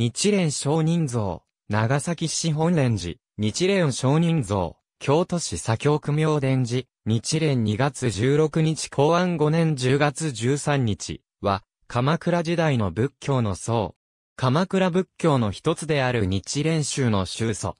日蓮聖人像、長崎市本蓮寺、日蓮聖人像、京都市左京区明殿寺、日蓮2月16日公安5年10月13日は、鎌倉時代の仏教の僧。鎌倉仏教の一つである日蓮宗の宗祖。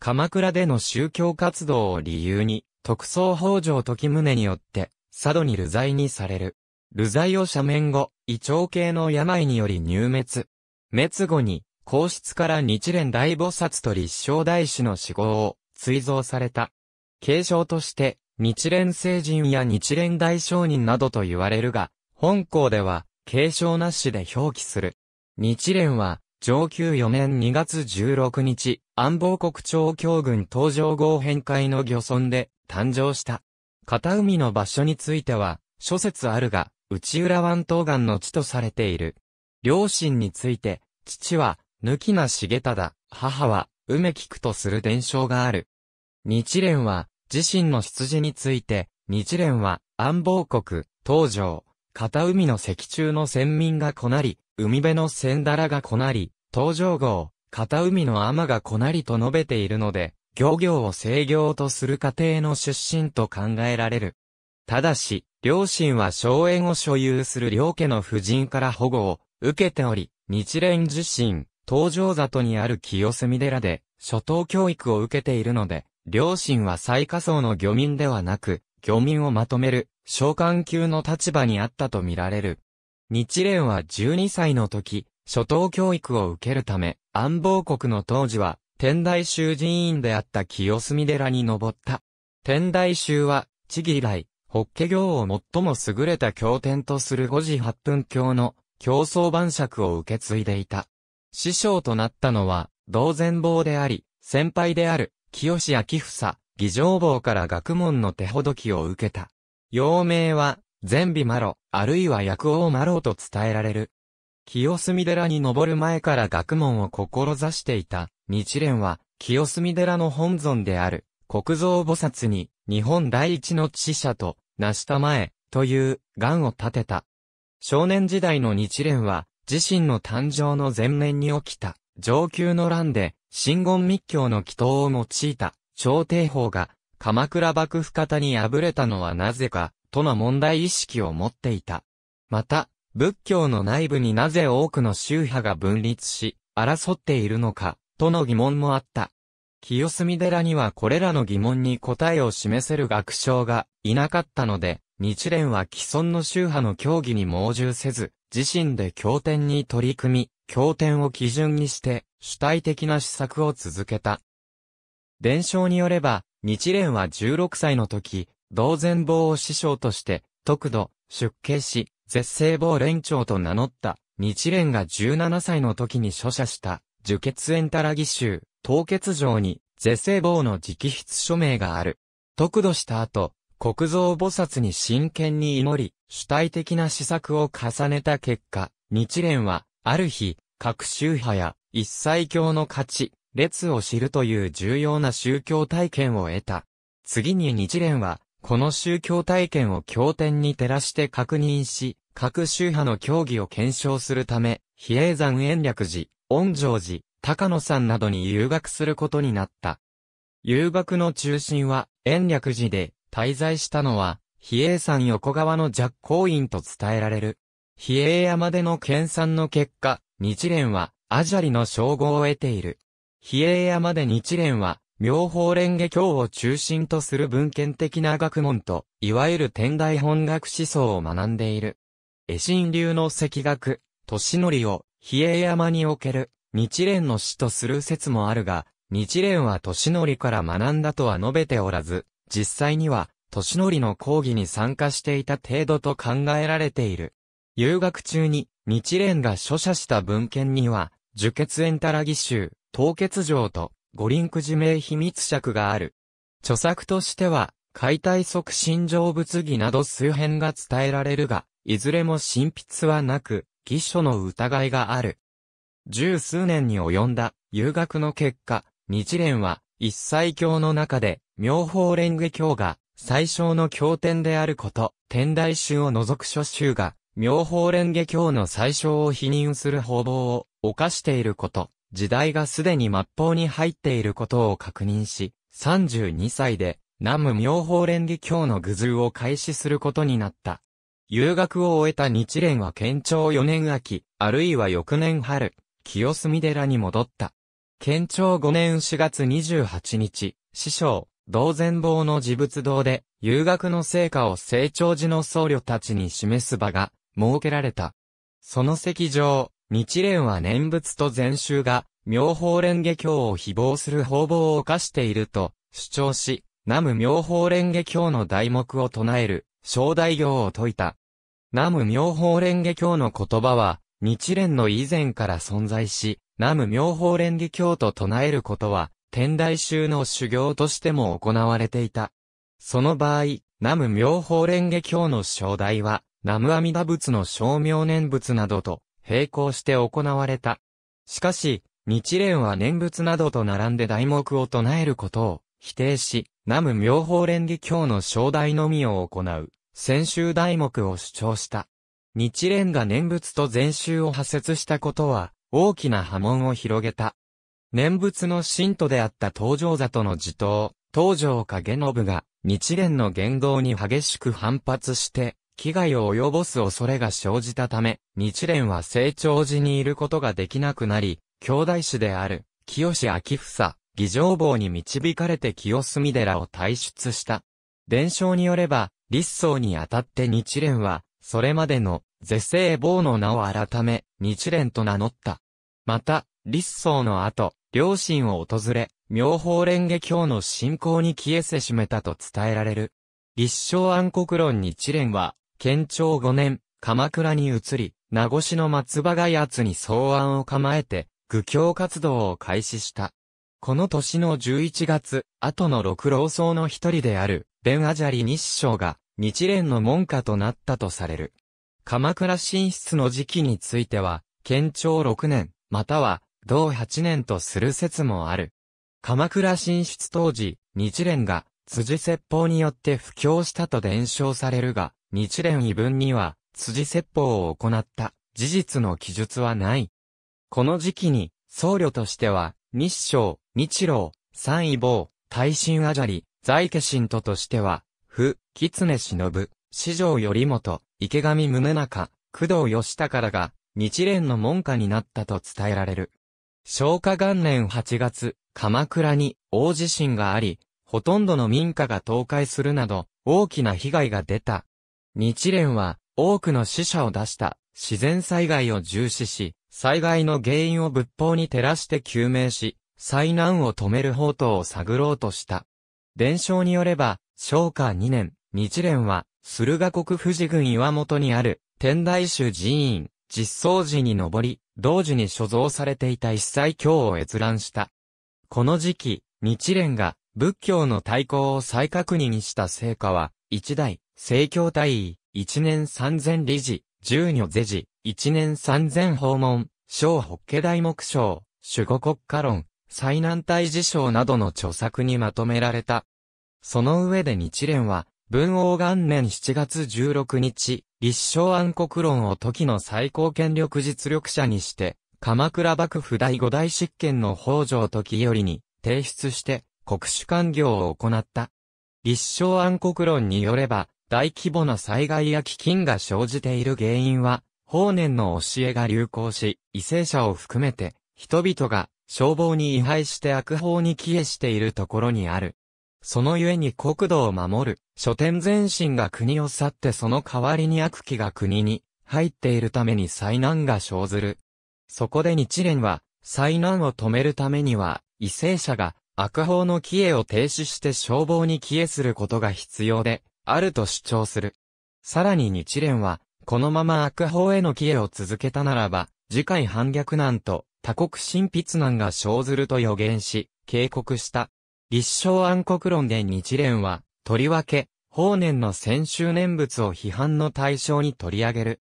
鎌倉での宗教活動を理由に、特捜北条時宗によって、佐渡に流罪にされる。流罪を赦免後、胃腸系の病により入滅。滅後に、皇室から日蓮大菩薩と立正大師の死亡を追贈された。継承として、日蓮聖人や日蓮大聖人などと言われるが、本校では、継承なしで表記する。日蓮は、上級4年2月16日、安防国長教軍登場後返会の漁村で誕生した。片海の場所については、諸説あるが、内浦湾東岸の地とされている。両親について、父は、抜きげ重忠、母は、梅菊とする伝承がある。日蓮は、自身の出自について、日蓮は、安房国、東条、片海の石中の先民がこなり、海辺の千だらがこなり、東条号、片海の天がこなりと述べているので、漁業を制業とする家庭の出身と考えられる。ただし、両親は荘園を所有する両家の夫人から保護を受けており、日蓮自身、東条里にある清澄寺で、初等教育を受けているので、両親は最下層の漁民ではなく、漁民をまとめる、召喚級の立場にあったとみられる。日蓮は12歳の時、初等教育を受けるため、安房国の当時は、天台宗寺院であった清澄寺に登った。天台宗は、地義来、法華経を最も優れた経典とする5時8分経の競争晩酌を受け継いでいた。師匠となったのは、同然坊であり、先輩である、清明房、議上坊から学問の手ほどきを受けた。幼名は、善美麻呂、あるいは薬王麻呂と伝えられる。清澄寺に登る前から学問を志していた、日蓮は、清澄寺の本尊である、国蔵菩薩に、日本第一の知者と、成したまえ、という、願を立てた。少年時代の日蓮は、自身の誕生の前年に起きた、上級の乱で、真言密教の祈祷を用いた、朝廷法が、鎌倉幕府方に敗れたのはなぜか、との問題意識を持っていた。また、仏教の内部になぜ多くの宗派が分立し、争っているのか、との疑問もあった。清澄寺にはこれらの疑問に答えを示せる学章がいなかったので、日蓮は既存の宗派の教義に盲従せず、自身で経典に取り組み、経典を基準にして、主体的な施策を続けた。伝承によれば、日蓮は16歳の時、道前坊を師匠として、特度、出家し、絶世坊連長と名乗った。日蓮が17歳の時に著者した、受血縁たらぎ集、凍結状に、是正坊の直筆署名がある。得度した後、国蔵菩薩に真剣に祈り、主体的な施策を重ねた結果、日蓮は、ある日、各宗派や一切教の価値、列を知るという重要な宗教体験を得た。次に日蓮は、この宗教体験を経典に照らして確認し、各宗派の教義を検証するため、比叡山延暦寺、恩城寺、高野山などに留学することになった。留学の中心は延暦寺で、滞在したのは、比叡山横側の若光院と伝えられる。比叡山での研鑽の結果、日蓮は、アジャリの称号を得ている。比叡山で日蓮は、妙法蓮華経を中心とする文献的な学問と、いわゆる天台本学思想を学んでいる。絵心流の赤学、年則を、比叡山における、日蓮の師とする説もあるが、日蓮は年則から学んだとは述べておらず、実際には、年則の講義に参加していた程度と考えられている。留学中に、日蓮が著者した文献には、受血ンたらギ集、凍結状と、五輪く自名秘密尺がある。著作としては、解体促進状物議など数編が伝えられるが、いずれも新筆はなく、偽書の疑いがある。十数年に及んだ、留学の結果、日蓮は、一切教の中で、妙法蓮華経が、最小の経典であること、天台宗を除く諸宗が、妙法蓮華経の最小を否認する方法を犯していること、時代がすでに末法に入っていることを確認し、32歳で、南無妙法蓮華経の愚図を開始することになった。留学を終えた日蓮は県庁4年秋、あるいは翌年春、清澄寺に戻った。県庁5年4月28日、師匠、道前坊の自仏堂で、遊学の成果を成長時の僧侶たちに示す場が、設けられた。その席上、日蓮は念仏と禅宗が、妙法蓮華経を誹謗する方法を犯していると、主張し、南無妙法蓮華経の題目を唱える、正大行を説いた。南無妙法蓮華経の言葉は、日蓮の以前から存在し、南無妙法蓮華経と唱えることは、天台宗の修行としても行われていた。その場合、南無妙法蓮華経の正代は、南無阿弥陀仏の称名念仏などと並行して行われた。しかし、日蓮は念仏などと並んで題目を唱えることを否定し、南無妙法蓮華経の正代のみを行う、先週題目を主張した。日蓮が念仏と禅宗を破説したことは、大きな波紋を広げた。念仏の信徒であった東条座との地頭、東条影信が、日蓮の言動に激しく反発して、危害を及ぼす恐れが生じたため、日蓮は成長時にいることができなくなり、兄弟子である、清志明房、義上坊に導かれて清澄寺を退出した。伝承によれば、立宗にあたって日蓮は、それまでの是正坊の名を改め、日蓮と名乗った。また、立宗の後、両親を訪れ、妙法蓮華経の信仰に消えせしめたと伝えられる。立正暗黒論日蓮は、県庁5年、鎌倉に移り、名護市の松葉やつに草案を構えて、愚教活動を開始した。この年の11月、後の六老僧の一人である、ベンアジャリ日章が、日蓮の門下となったとされる。鎌倉進出の時期については、県庁6年、または、同8年とする説もある。鎌倉進出当時、日蓮が、辻説法によって布教したと伝承されるが、日蓮異文には、辻説法を行った、事実の記述はない。この時期に、僧侶としては、日照、日郎、三位坊、大神あじゃり、在家神徒としては、不、狐忍、四条頼元、池上宗中、工藤義高らが、日蓮の門下になったと伝えられる。昭和元年8月、鎌倉に大地震があり、ほとんどの民家が倒壊するなど、大きな被害が出た。日蓮は、多くの死者を出した、自然災害を重視し、災害の原因を仏法に照らして究明し、災難を止める方法を探ろうとした。伝承によれば、昭和2年、日蓮は、駿河国富士郡岩本にある天台宗寺院、実相寺に登り、同時に所蔵されていた一切経を閲覧した。この時期、日蓮が仏教の対抗を再確認した成果は、一代、聖教大尉、一年三千理事、十女是事、一年三千訪問、小北家大目章、守護国家論、最南大事章などの著作にまとめられた。その上で日蓮は、文王元年7月16日、立正暗黒論を時の最高権力実力者にして、鎌倉幕府第五大執権の北条時よりに提出して国主官業を行った。立正暗黒論によれば、大規模な災害や飢饉が生じている原因は、法年の教えが流行し、異性者を含めて、人々が消防に違廃して悪法に帰依しているところにある。そのゆえに国土を守る、書店前身が国を去ってその代わりに悪鬼が国に入っているために災難が生ずる。そこで日蓮は、災難を止めるためには、異性者が悪法の帰依を停止して消防に帰依することが必要で、あると主張する。さらに日蓮は、このまま悪法への帰依を続けたならば、次回反逆難と他国新筆難が生ずると予言し、警告した。立正暗黒論で日蓮は、とりわけ、法然の先週念仏を批判の対象に取り上げる。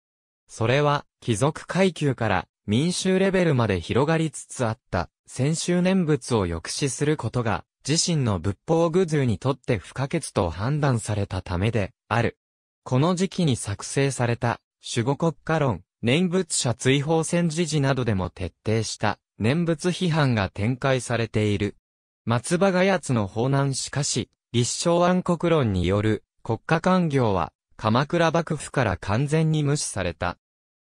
それは、貴族階級から民衆レベルまで広がりつつあった、先週念仏を抑止することが、自身の仏法具図にとって不可欠と判断されたためで、ある。この時期に作成された、守護国家論、念仏者追放戦時時などでも徹底した、念仏批判が展開されている。松葉やつの法難しかし、立正暗国論による国家官業は鎌倉幕府から完全に無視された。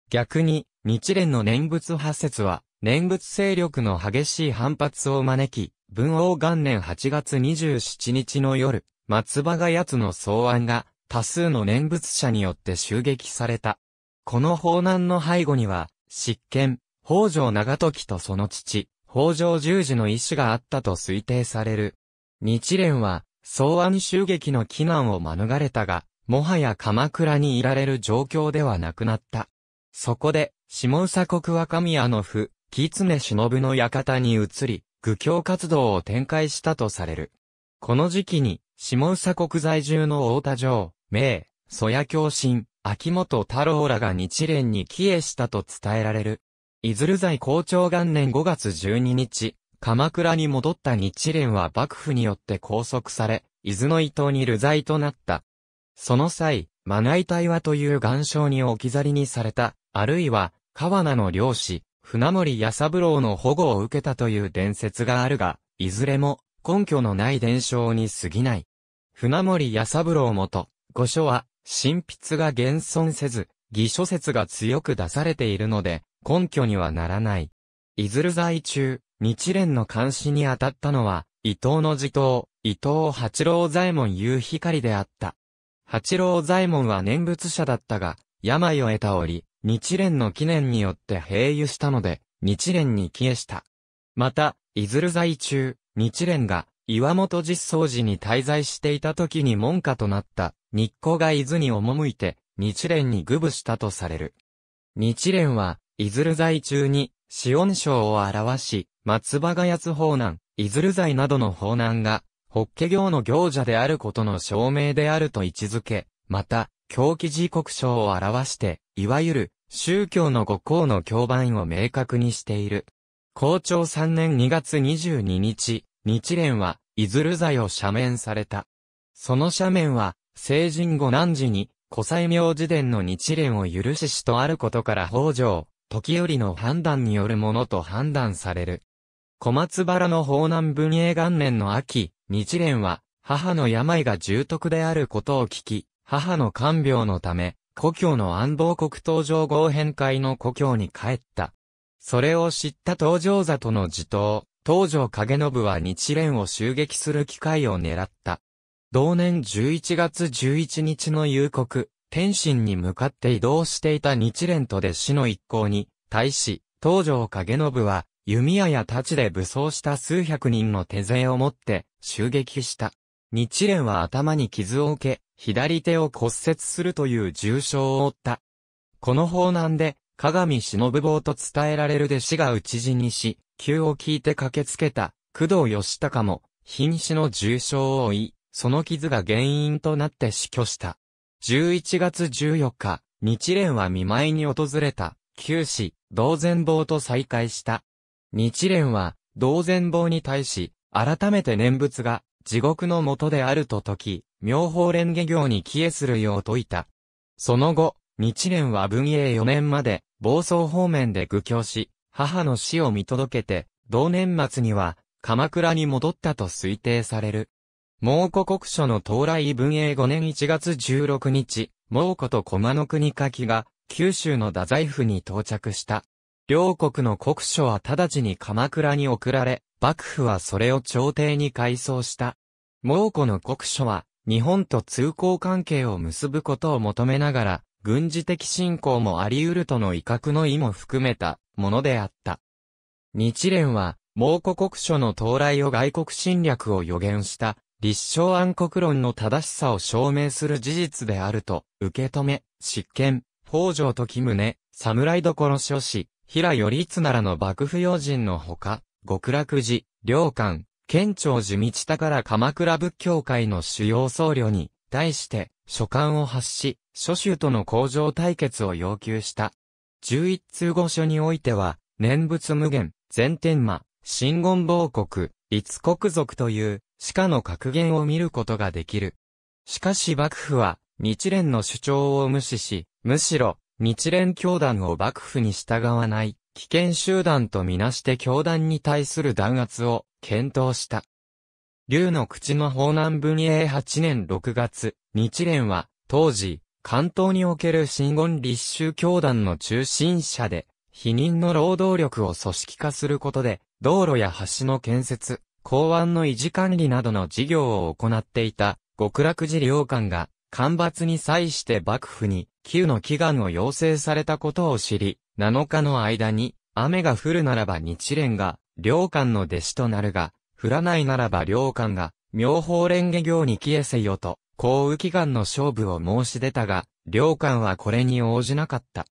逆に、日蓮の念仏派説は、念仏勢力の激しい反発を招き、文王元年8月27日の夜、松葉が奴の草案が多数の念仏者によって襲撃された。この法難の背後には、執権、北条長時とその父、北条十字の意思があったと推定される。日蓮は、草案襲撃の危難を免れたが、もはや鎌倉にいられる状況ではなくなった。そこで、下佐国若宮の府、木常忍の館に移り、愚教活動を展開したとされる。この時期に、下佐国在住の太田城、明、曽谷教神、秋元太郎らが日蓮に帰依したと伝えられる。伊ずる在校長元年5月12日、鎌倉に戻った日蓮は幕府によって拘束され、伊豆の伊藤に流罪となった。その際、まなタイワという岩礁に置き去りにされた、あるいは、川名の漁師、船森八三郎の保護を受けたという伝説があるが、いずれも根拠のない伝承に過ぎない。船森八三郎元、御所は、神筆が現存せず、偽書説が強く出されているので、根拠にはならない。いずる在中、日蓮の監視に当たったのは、伊藤の地頭、伊藤八郎左衛門夕光であった。八郎左衛門は念仏者だったが、病を得た折、日蓮の記念によって併誘したので、日蓮に帰依した。また、いずる在中、日蓮が、岩本実相寺に滞在していた時に門下となった、日光が伊豆に赴いて、日蓮に愚部したとされる。日蓮は、いずる在中に、四音章を表し、松葉がやつ法難、いずる在などの法難が、法華行の行者であることの証明であると位置づけ、また、狂気時刻章を表して、いわゆる、宗教の五項の教番を明確にしている。校長3年2月22日、日蓮は、いずる罪を赦免された。その赦免は、成人後何時に、古西明寺伝の日蓮を許ししとあることから北条、時よりの判断によるものと判断される。小松原の法南文英元年の秋、日蓮は、母の病が重篤であることを聞き、母の看病のため、故郷の安房国東上合変会の故郷に帰った。それを知った東上里の地頭、東上影信は日蓮を襲撃する機会を狙った。同年11月11日の夕刻、天津に向かって移動していた日蓮と弟子の一行に、対し、東条景信は、弓矢や太刀で武装した数百人の手勢を持って、襲撃した。日蓮は頭に傷を受け、左手を骨折するという重傷を負った。この法難で、鏡忍棒と伝えられる弟子が討ち死にし、急を聞いて駆けつけた、工藤義孝も、瀕死の重傷を負い、その傷が原因となって死去した。11月14日、日蓮は見舞いに訪れた、九死、同然坊と再会した。日蓮は、同然坊に対し、改めて念仏が、地獄の元であると説き、妙法蓮華行に帰依するよう説いた。その後、日蓮は文永4年まで、暴走方面で愚教し、母の死を見届けて、同年末には、鎌倉に戻ったと推定される。蒙古国書の到来文英5年1月16日、蒙古と駒の国書が、九州の太宰府に到着した。両国の国書は直ちに鎌倉に送られ、幕府はそれを朝廷に改装した。蒙古の国書は、日本と通行関係を結ぶことを求めながら、軍事的侵攻もあり得るとの威嚇の意も含めたものであった。日蓮は、蒙古国書の到来を外国侵略を予言した立証暗黒論の正しさを証明する事実であると、受け止め、執権、北条時宗、侍所諸子、平頼綱らの幕府要人のほか、極楽寺、良官、県庁寺道高ら鎌倉仏教会の主要僧侶に、対して、書簡を発し、諸州との工場対決を要求した。十一通語書においては、念仏無限、全天魔、真言亡国、立国族という、地下の格言を見ることができる。しかし幕府は、日蓮の主張を無視し、むしろ、日蓮教団を幕府に従わない、危険集団とみなして教団に対する弾圧を検討した。龍の口の法南文英8年6月、日蓮は、当時、関東における新言立宗教団の中心者で、否認の労働力を組織化することで、道路や橋の建設、港湾の維持管理などの事業を行っていた極楽寺領館が干ばつに際して幕府に旧の祈願を要請されたことを知り、7日の間に雨が降るならば日蓮が領館の弟子となるが、降らないならば領館が妙法蓮華行に消えせよと、降雨祈願の勝負を申し出たが、領館はこれに応じなかった。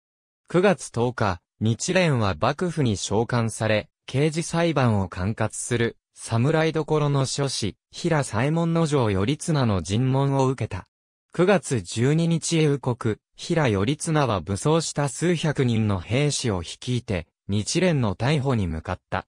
9月10日、日蓮は幕府に召喚され、刑事裁判を管轄する侍どころの諸子、平左衛門の城頼綱の尋問を受けた。9月12日へ右国、平頼綱は武装した数百人の兵士を率いて、日蓮の逮捕に向かった。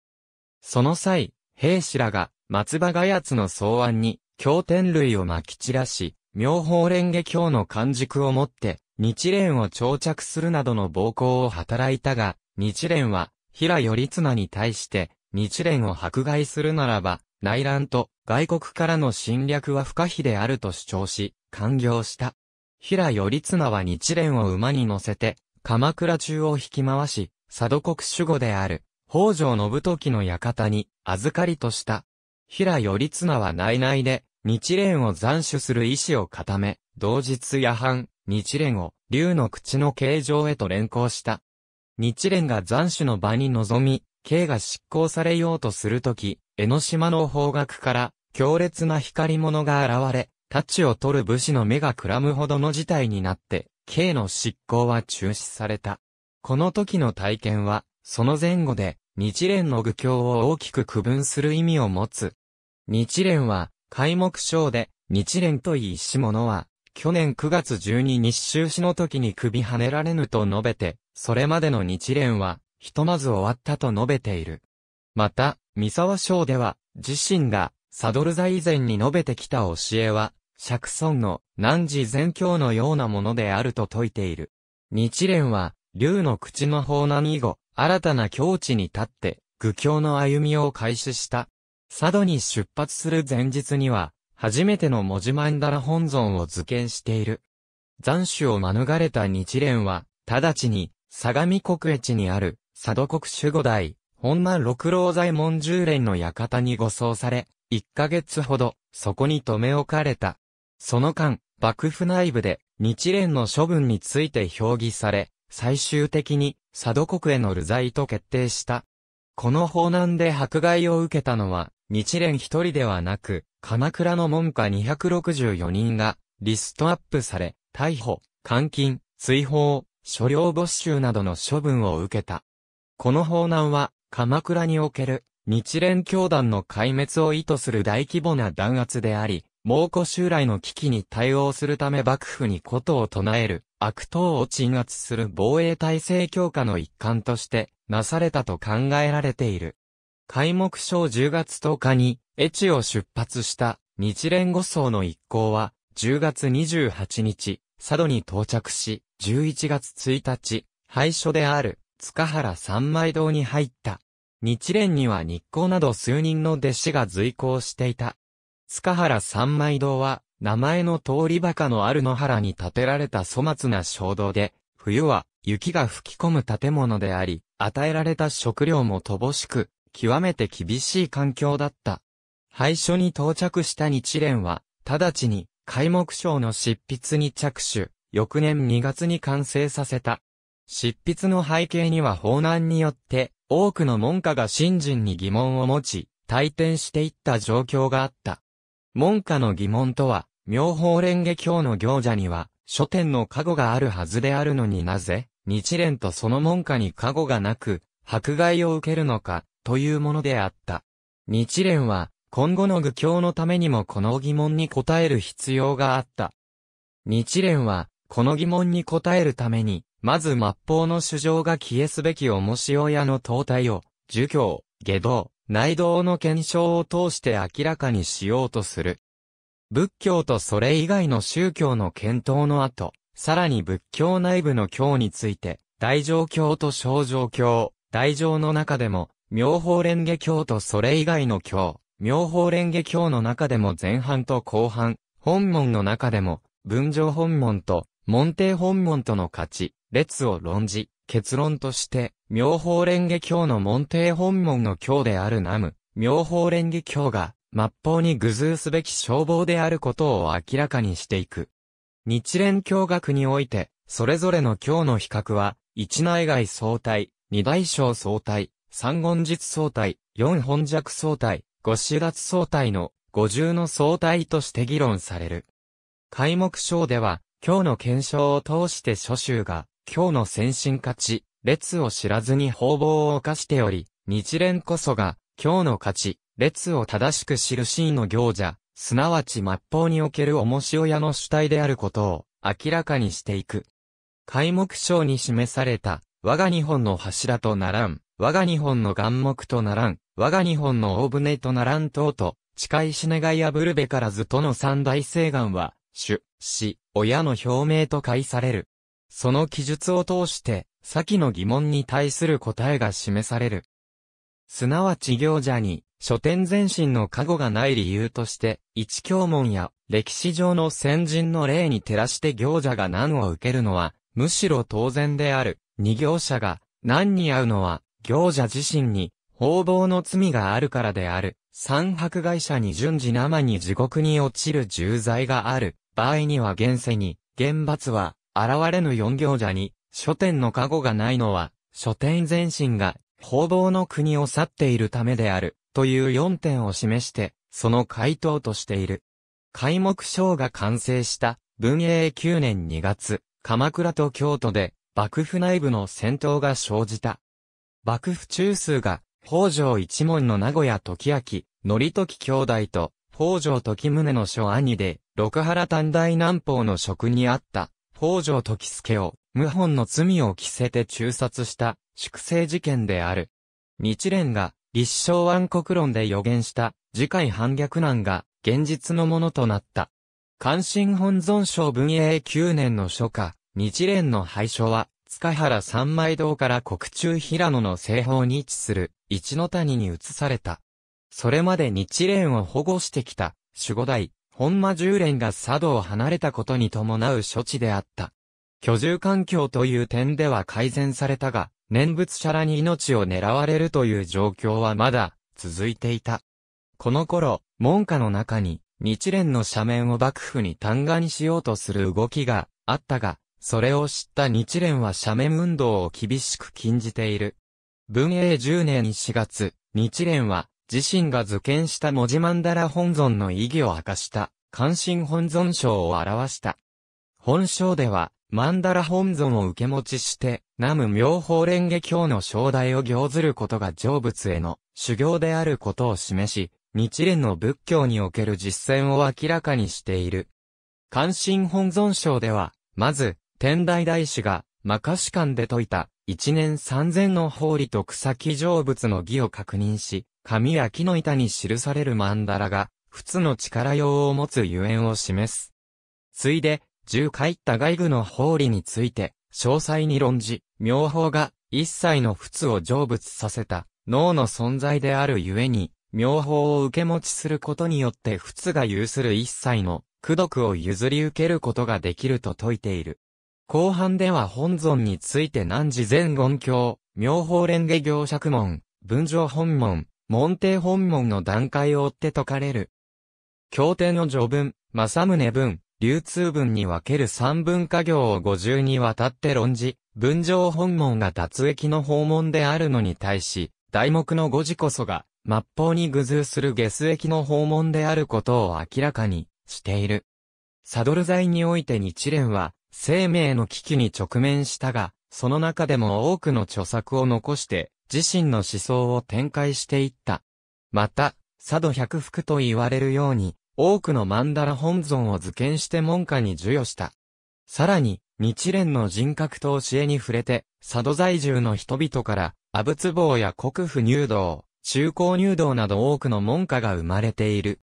その際、兵士らが、松葉がやつの草案に、経典類を撒き散らし、妙法蓮華経の漢軸を持って、日蓮を朝着するなどの暴行を働いたが、日蓮は、平頼綱に対して、日蓮を迫害するならば、内乱と外国からの侵略は不可避であると主張し、完業した。平頼綱は日蓮を馬に乗せて、鎌倉中を引き回し、佐渡国守護である、北条信時の館に預かりとした。平頼綱は内々で、日蓮を斬首する意志を固め、同日夜半、日蓮を、竜の口の形状へと連行した。日蓮が斬首の場に臨み、刑が執行されようとするとき、江ノ島の方角から強烈な光物が現れ、太刀を取る武士の目がくらむほどの事態になって、刑の執行は中止された。この時の体験は、その前後で、日蓮の愚教を大きく区分する意味を持つ。日蓮は、開目章で、日蓮といいし者は、去年9月12日終始の時に首跳ねられぬと述べて、それまでの日蓮は、ひとまず終わったと述べている。また、三沢省では、自身が、サドル座以前に述べてきた教えは、釈尊の、南寺全教のようなものであると説いている。日蓮は、竜の口の法難以後、新たな境地に立って、愚教の歩みを開始した。佐渡に出発する前日には、初めての文字マンダラ本尊を図見している。残首を免れた日蓮は、直ちに、相模国越にある、佐渡国守護代、本間六郎左衛門十連の館に護送され、一ヶ月ほど、そこに留め置かれた。その間、幕府内部で、日蓮の処分について評議され、最終的に、佐渡国への流罪と決定した。この法難で迫害を受けたのは、日蓮一人ではなく、鎌倉の門下264人が、リストアップされ、逮捕、監禁、追放、所領没収などの処分を受けた。この法難は、鎌倉における日蓮教団の壊滅を意図する大規模な弾圧であり、蒙古襲来の危機に対応するため幕府にことを唱える、悪党を鎮圧する防衛体制強化の一環として、なされたと考えられている。開目章10月10日に、越を出発した日蓮護送の一行は、10月28日、佐渡に到着し、11月1日、廃所である塚原三枚堂に入った。日蓮には日光など数人の弟子が随行していた。塚原三枚堂は、名前の通りバカのある野原に建てられた粗末な衝動で、冬は雪が吹き込む建物であり、与えられた食料も乏しく、極めて厳しい環境だった。廃所に到着した日蓮は、直ちに、開目章の執筆に着手、翌年2月に完成させた。執筆の背景には法難によって、多くの門下が信心に疑問を持ち、退転していった状況があった。門下の疑問とは、妙法蓮華経の行者には、書店の加護があるはずであるのになぜ、日蓮とその門下に加護がなく、迫害を受けるのか、というものであった。日蓮は、今後の愚教のためにもこの疑問に答える必要があった。日蓮は、この疑問に答えるために、まず末法の主張が消えすべき面白屋の東体を、儒教、下道、内道の検証を通して明らかにしようとする。仏教とそれ以外の宗教の検討の後、さらに仏教内部の教について、大乗教と小乗教、大乗の中でも、妙法蓮華教とそれ以外の教、妙法蓮華教の中でも前半と後半、本門の中でも、文上本門と、門弟本門との価値、列を論じ、結論として、妙法蓮華経の門弟本門の経であるナム、妙法蓮華経が、末法に具通すべき消防であることを明らかにしていく。日蓮教学において、それぞれの教の比較は、一内外相対、二大小相対、三言実相対、四本弱相対、五四月相対の五重の相対として議論される。開目章では、今日の検証を通して諸州が、今日の先進勝ち、列を知らずに方々を犯しており、日蓮こそが、今日の勝ち、列を正しく知る真の行者、すなわち末法における面白屋の主体であることを、明らかにしていく。開目章に示された、我が日本の柱とならん、我が日本の眼目とならん、我が日本の大船とならん等と、誓いし願い破るべからずとの三大聖願は、主、死、親の表明と解される。その記述を通して、先の疑問に対する答えが示される。すなわち行者に、書店前身の過去がない理由として、一教門や歴史上の先人の例に照らして行者が難を受けるのは、むしろ当然である。二行者が難に合うのは、行者自身に、方々の罪があるからである。三迫害者に順次生に地獄に落ちる重罪がある。場合には現世に、厳罰は、現れぬ四行者に、書店の加護がないのは、書店前身が、報道の国を去っているためである、という四点を示して、その回答としている。開目章が完成した、文永九年二月、鎌倉と京都で、幕府内部の戦闘が生じた。幕府中枢が、北条一門の名古屋時明、則時兄弟と、北条時宗の諸兄で、六原短大南方の職にあった、北条時助を、謀反の罪を着せて中殺した、粛清事件である。日蓮が、立正暗国論で予言した、次回反逆難が、現実のものとなった。関心本尊省文永9年の初夏、日蓮の廃所は、塚原三枚堂から国中平野の西方に位置する、一の谷に移された。それまで日蓮を保護してきた、守護代、本間十連が佐渡を離れたことに伴う処置であった。居住環境という点では改善されたが、念仏者らに命を狙われるという状況はまだ続いていた。この頃、門下の中に日蓮の斜面を幕府に嘆願にしようとする動きがあったが、それを知った日蓮は斜面運動を厳しく禁じている。文永10年4月、日蓮は自身が図見した文字曼荼羅本尊の意義を明かした、関心本尊章を表した。本章では、曼荼羅本尊を受け持ちして、南無妙法蓮華経の正代を行ずることが成仏への修行であることを示し、日蓮の仏教における実践を明らかにしている。関心本尊章では、まず、天台大師が、摩訶士館で説いた、一年三千の法理と草木成仏の義を確認し、紙や木の板に記される曼荼羅が、仏の力用を持つゆえんを示す。ついで、十回った外具の法理について、詳細に論じ、妙法が一切の仏を成仏させた脳の存在であるゆえに、妙法を受け持ちすることによって仏が有する一切の苦毒を譲り受けることができると説いている。後半では本尊について何時前言教、妙法蓮華行釈門、文上本門、門弟本門の段階を追って解かれる。協定の序文、政宗文、流通文に分ける三文化行を五重にわたって論じ、文上本門が脱役の訪問であるのに対し、題目の五字こそが、末法に具通する下水役の訪問であることを明らかにしている。サドル材において日蓮は、生命の危機に直面したが、その中でも多くの著作を残して、自身の思想を展開していった。また、佐渡百福と言われるように、多くの曼荼羅本尊を図見して門下に授与した。さらに、日蓮の人格と教えに触れて、佐渡在住の人々から、阿仏坊や国府入道、中高入道など多くの門下が生まれている。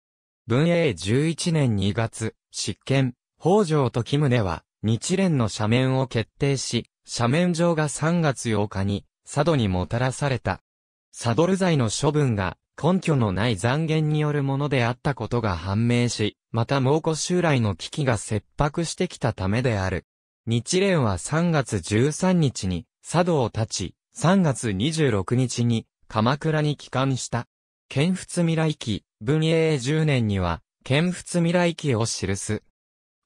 文永11年2月、執権、北条と木宗は、日蓮の斜面を決定し、斜面上が3月8日に、佐渡にもたらされた。サドル罪の処分が根拠のない残言によるものであったことが判明し、また蒙古襲来の危機が切迫してきたためである。日蓮は3月13日に佐渡を立ち、3月26日に鎌倉に帰還した。剣仏未来記、文永10年には、剣仏未来記を記す。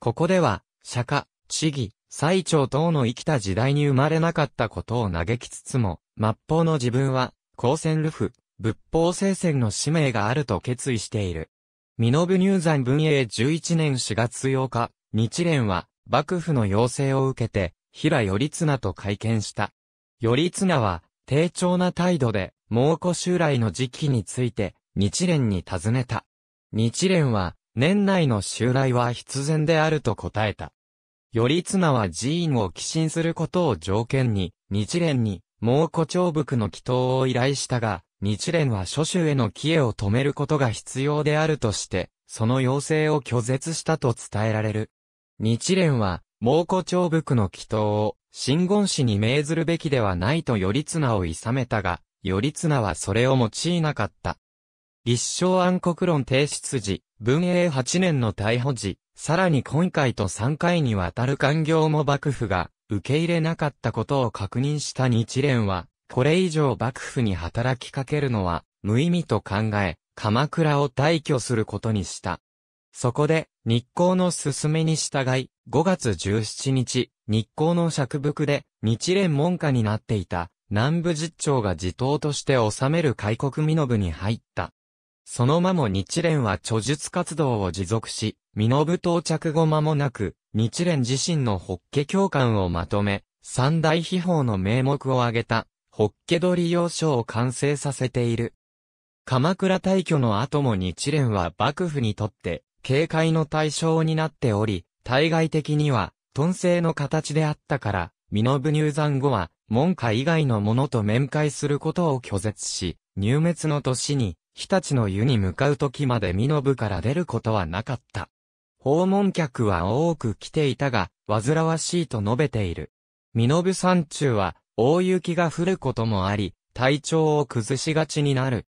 ここでは、釈迦、智義、最長等の生きた時代に生まれなかったことを嘆きつつも、末法の自分は、光線ルフ、仏法聖戦の使命があると決意している。身延入山文英11年4月8日、日蓮は、幕府の要請を受けて、平頼綱と会見した。頼綱は、低調な態度で、猛古襲来の時期について、日蓮に尋ねた。日蓮は、年内の襲来は必然であると答えた。頼綱は寺院を寄進することを条件に、日蓮に、蒙古長伏の祈祷を依頼したが、日蓮は諸州への帰依を止めることが必要であるとして、その要請を拒絶したと伝えられる。日蓮は、蒙古長伏の祈祷を、真言師に命ずるべきではないと頼綱を諌めたが、頼綱はそれを用いなかった。立正暗黒論提出時、文永8年の逮捕時、さらに今回と3回にわたる官業も幕府が受け入れなかったことを確認した日蓮は、これ以上幕府に働きかけるのは無意味と考え、鎌倉を退去することにした。そこで、日光の勧めに従い、5月17日、日光の釈伏で、日蓮門下になっていた、南部実長が自党として治める開国身延に入った。その間も日蓮は著述活動を持続し、身延到着後間もなく、日蓮自身の法華教官をまとめ、三大秘宝の名目を挙げた、法華取用書を完成させている。鎌倉退去の後も日蓮は幕府にとって、警戒の対象になっており、対外的には、頓世の形であったから、身延入山後は、門下以外の者と面会することを拒絶し、入滅の年に、日立の湯に向かう時まで身延から出ることはなかった。訪問客は多く来ていたが、煩わしいと述べている。身延山中は、大雪が降ることもあり、体調を崩しがちになる。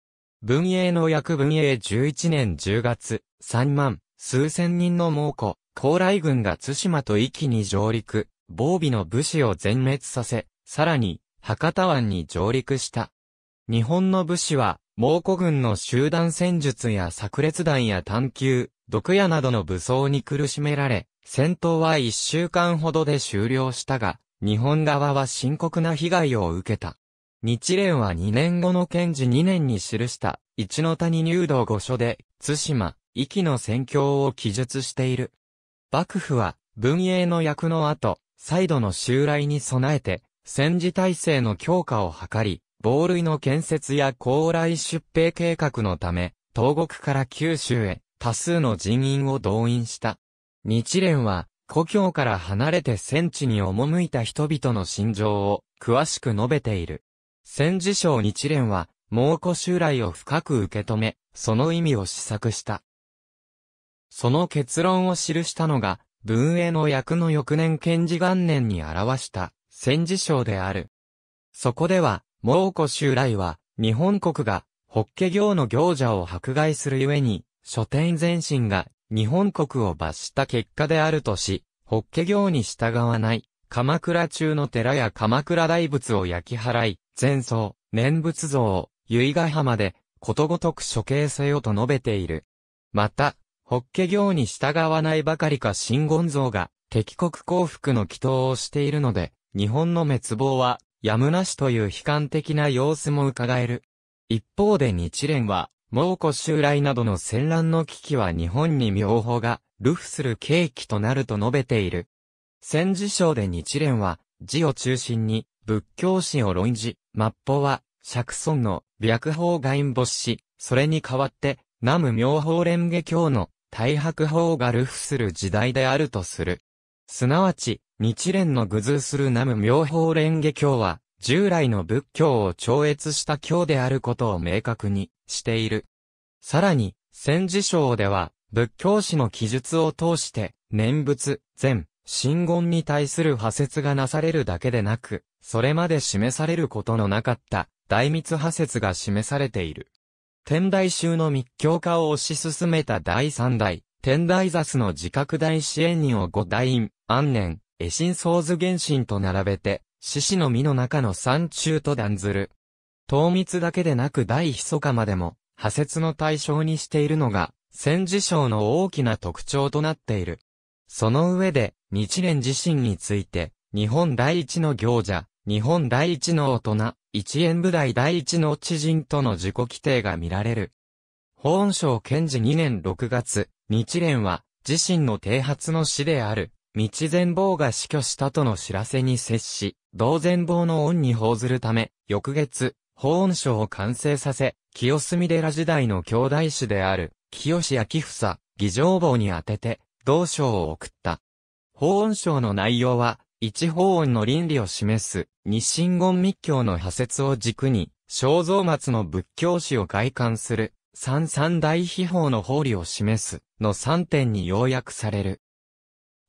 文英の役文英11年10月、3万、数千人の猛虎、高麗軍が津島と一気に上陸、防備の武士を全滅させ、さらに、博多湾に上陸した。日本の武士は、蒙古軍の集団戦術や炸裂弾や探求、毒矢などの武装に苦しめられ、戦闘は一週間ほどで終了したが、日本側は深刻な被害を受けた。日蓮は2年後の検事2年に記した、一の谷入道御所で、津島、壱岐の戦況を記述している。幕府は、文永の役の後、再度の襲来に備えて、戦時体制の強化を図り、防類の建設や高麗出兵計画のため、東国から九州へ多数の人員を動員した。日蓮は、故郷から離れて戦地に赴いた人々の心情を詳しく述べている。戦時省日蓮は、蒙古襲来を深く受け止め、その意味を試作した。その結論を記したのが、文英の役の翌年検事元年に表した、戦時省である。そこでは、蒙古襲来は、日本国が、法華行の行者を迫害するゆえに、書店前進が、日本国を罰した結果であるとし、法華行に従わない、鎌倉中の寺や鎌倉大仏を焼き払い、前奏、念仏像を、由比ヶ浜で、ことごとく処刑せよと述べている。また、法華行に従わないばかりか真言像が、敵国降伏の祈祷をしているので、日本の滅亡はやむなしという悲観的な様子も伺える。一方で日蓮は、蒙古襲来などの戦乱の危機は日本に妙法が、流布する契機となると述べている。戦時省で日蓮は、字を中心に、仏教史を論じ、末法は、釈尊の白法外因没し、それに代わって、南無妙法蓮華経の大白法が流布する時代であるとする。すなわち、日蓮の愚通する南無妙法蓮華経は、従来の仏教を超越した教であることを明確にしている。さらに、戦時章では、仏教史の記述を通して、念仏、禅、真言に対する派説がなされるだけでなく、それまで示されることのなかった、大密派説が示されている。天台宗の密教化を推し進めた第三代、天台座スの自覚大支援人を五代院、安年、ン心創図原神と並べて、獅子の実の中の山中と断ずる。糖蜜だけでなく大密かまでも、派説の対象にしているのが、戦時省の大きな特徴となっている。その上で、日蓮自身について、日本第一の行者、日本第一の大人、一円部代第一の知人との自己規定が見られる。法恩省検事2年6月、日蓮は、自身の剃発の死である、道前坊が死去したとの知らせに接し、同前坊の恩に報ずるため、翌月、法恩賞を完成させ、清澄寺時代の兄弟子である、清明房、議場坊に当てて、同賞を送った。法恩賞の内容は、一法音の倫理を示す、日清言密教の派説を軸に、肖像末の仏教史を外観する、三三大秘宝の法理を示す、の三点に要約される。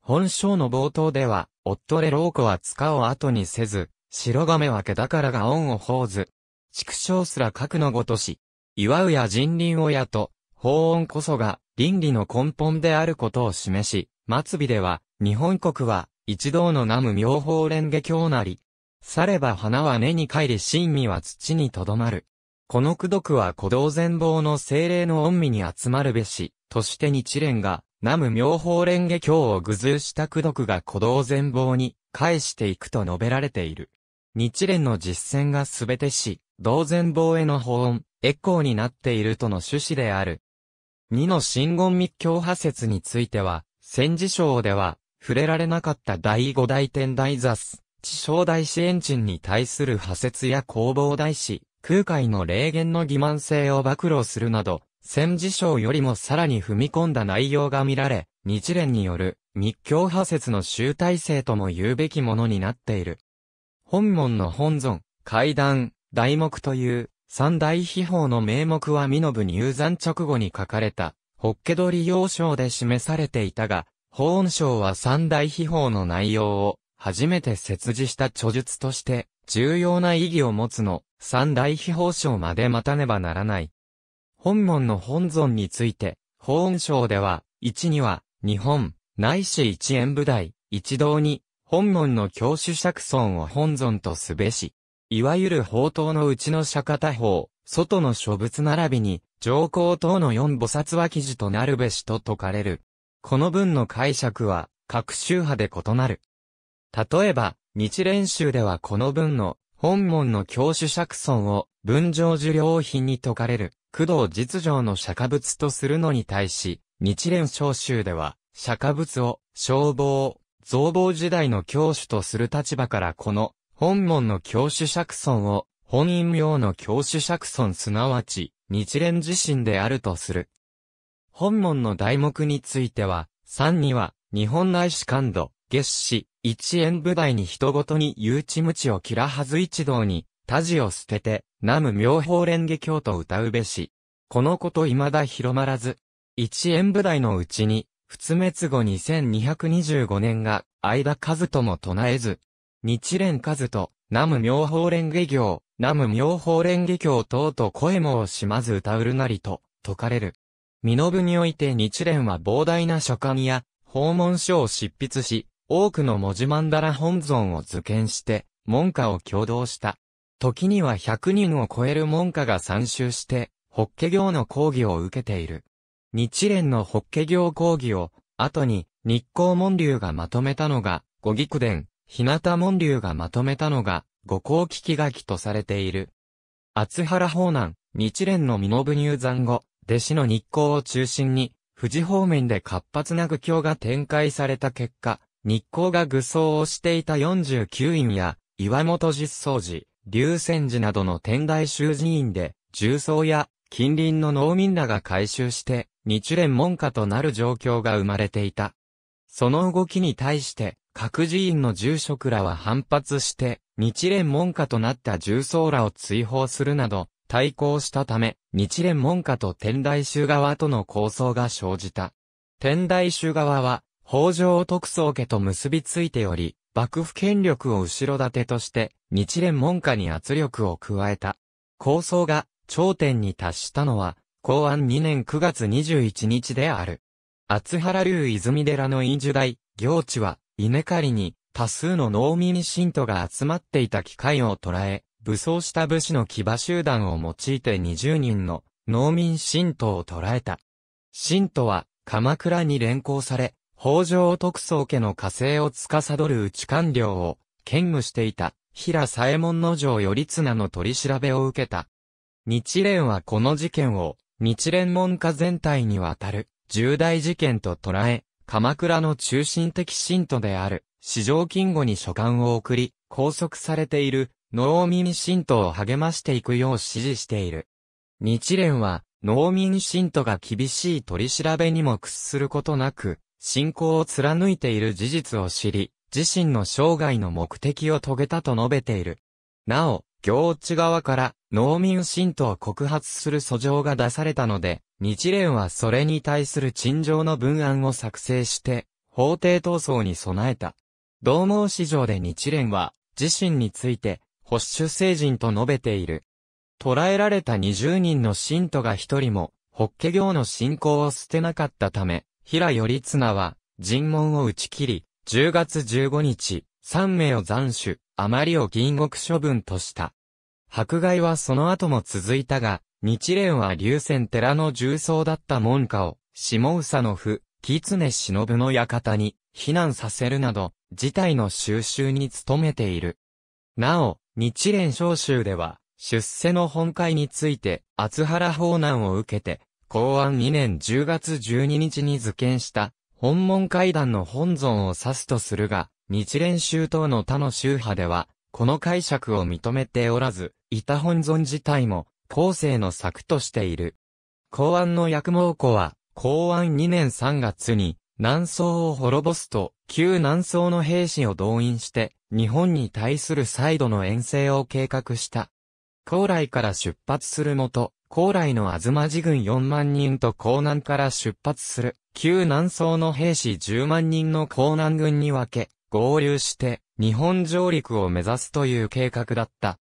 本章の冒頭では、夫ットレローコは塚を後にせず、白亀は毛だからが恩を放ず。畜生すら核のごとし、祝うや人倫親と、法恩こそが倫理の根本であることを示し、末尾では、日本国は、一同の南無妙法蓮華経なり、されば花は根に帰り真味は土にとどまる。この功徳は古道全貌の精霊の恩味に集まるべし、として日蓮が、南無妙法蓮華経を愚図した功徳が鼓動全貌に返していくと述べられている。日蓮の実践が全てし、同全貌への保温、エコーになっているとの趣旨である。二の真言密教派説については、戦時章では、触れられなかった第五大天大雑す、地小大師延ンに対する派説や工房大師、空海の霊言の欺瞞性を暴露するなど、戦時賞よりもさらに踏み込んだ内容が見られ、日蓮による密教派説の集大成とも言うべきものになっている。本門の本尊、階段、題目という三大秘宝の名目は身延入山直後に書かれた、ホッケ取り要章で示されていたが、法音章は三大秘宝の内容を初めて設置した著述として重要な意義を持つの、三大秘宝章まで待たねばならない。本門の本尊について、法音省では、一には、日本、内市一円部台、一堂に、本門の教主釈尊を本尊とすべし、いわゆる宝刀のうちの釈迦法、外の諸仏並びに、上皇等の四菩薩は記事となるべしと説かれる。この文の解釈は、各宗派で異なる。例えば、日蓮宗ではこの文の、本門の教主釈尊を、文上受領品に説かれる、工藤実情の釈迦仏とするのに対し、日蓮召集では、釈迦仏を、消防、造防時代の教主とする立場からこの、本門の教主釈尊を、本因名の教主釈尊すなわち、日蓮自身であるとする。本門の題目については、三には、日本内史感度、月史、一円部台に人ごとに誘致無知を切らはず一同に、多事を捨てて、南無妙法蓮華経と歌うべし。このこと未だ広まらず、一円部台のうちに、仏滅後2225年が、間数とも唱えず、日蓮和と、南無妙法蓮華経、南無妙法蓮華経等と声も惜しまず歌うるなりと、説かれる。身延において日蓮は膨大な書簡や、訪問書を執筆し、多くの文字曼荼羅本尊を図見して、文化を共同した。時には100人を超える門下が参集して、法華経の講義を受けている。日蓮の法華経講義を、後に日光門流がまとめたのが、五菊伝、日向門流がまとめたのが、五光聞き書きとされている。厚原法南、日蓮の身延入山後、弟子の日光を中心に、富士方面で活発な愚教が展開された結果、日光が愚僧をしていた49院や、岩本実相寺、龍泉寺などの天台宗寺院で、重曹や近隣の農民らが改修して、日蓮門下となる状況が生まれていた。その動きに対して、各寺院の住職らは反発して、日蓮門下となった重曹らを追放するなど、対抗したため、日蓮門下と天台宗側との抗争が生じた。天台宗側は、北条徳宗家と結びついており、幕府権力を後ろ盾として日蓮門下に圧力を加えた。構想が頂点に達したのは、公安2年9月21日である。厚原流泉寺の院樹大、行地は、稲刈りに、多数の農民信徒が集まっていた機会を捉え、武装した武士の騎馬集団を用いて20人の農民信徒を捕らえた。信徒は鎌倉に連行され、北条特捜家の家政を司る内官僚を兼務していた平左衛門の城頼綱の取り調べを受けた。日蓮はこの事件を日蓮門下全体にわたる重大事件と捉え、鎌倉の中心的信徒である四条金吾に書簡を送り、拘束されている農民信徒を励ましていくよう指示している。日蓮は農民信徒が厳しい取り調べにも屈することなく、信仰を貫いている事実を知り、自身の生涯の目的を遂げたと述べている。なお、行地側から農民信徒を告発する訴状が出されたので、日蓮はそれに対する陳情の文案を作成して、法廷闘争に備えた。同盟市場で日蓮は、自身について、保守聖人と述べている。捕らえられた20人の信徒が1人も、法華経の信仰を捨てなかったため、平頼綱は、尋問を打ち切り、10月15日、3名を斬首、あまりを銀獄処分とした。迫害はその後も続いたが、日蓮は龍泉寺の重曹だった門下を、下総の府、狐常忍の館に避難させるなど、事態の収集に努めている。なお、日蓮召集では、出世の本会について、厚原法難を受けて、公安2年10月12日に図見した、本門会談の本尊を指すとするが、日蓮宗等の他の宗派では、この解釈を認めておらず、板本尊自体も、後世の策としている。公安の薬毛庫は、公安2年3月に、南宋を滅ぼすと、旧南宋の兵士を動員して、日本に対する再度の遠征を計画した。高麗から出発するもと、高麗の東寺軍4万人と江南から出発する、旧南宋の兵士10万人の江南軍に分け、合流して、日本上陸を目指すという計画だった。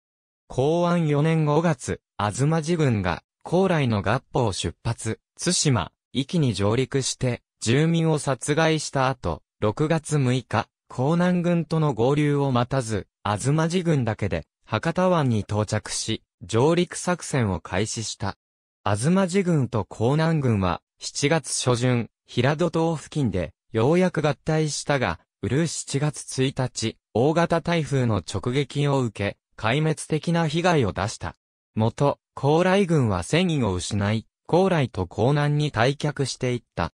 公安4年5月、東寺軍が、高麗の合法を出発、津島、域に上陸して、住民を殺害した後、6月6日、江南軍との合流を待たず、東寺軍だけで、博多湾に到着し、上陸作戦を開始した。東じ軍と江南軍は、7月初旬、平戸島付近で、ようやく合体したが、うる7月1日、大型台風の直撃を受け、壊滅的な被害を出した。元、高麗軍は戦意を失い、高麗と江南に退却していった。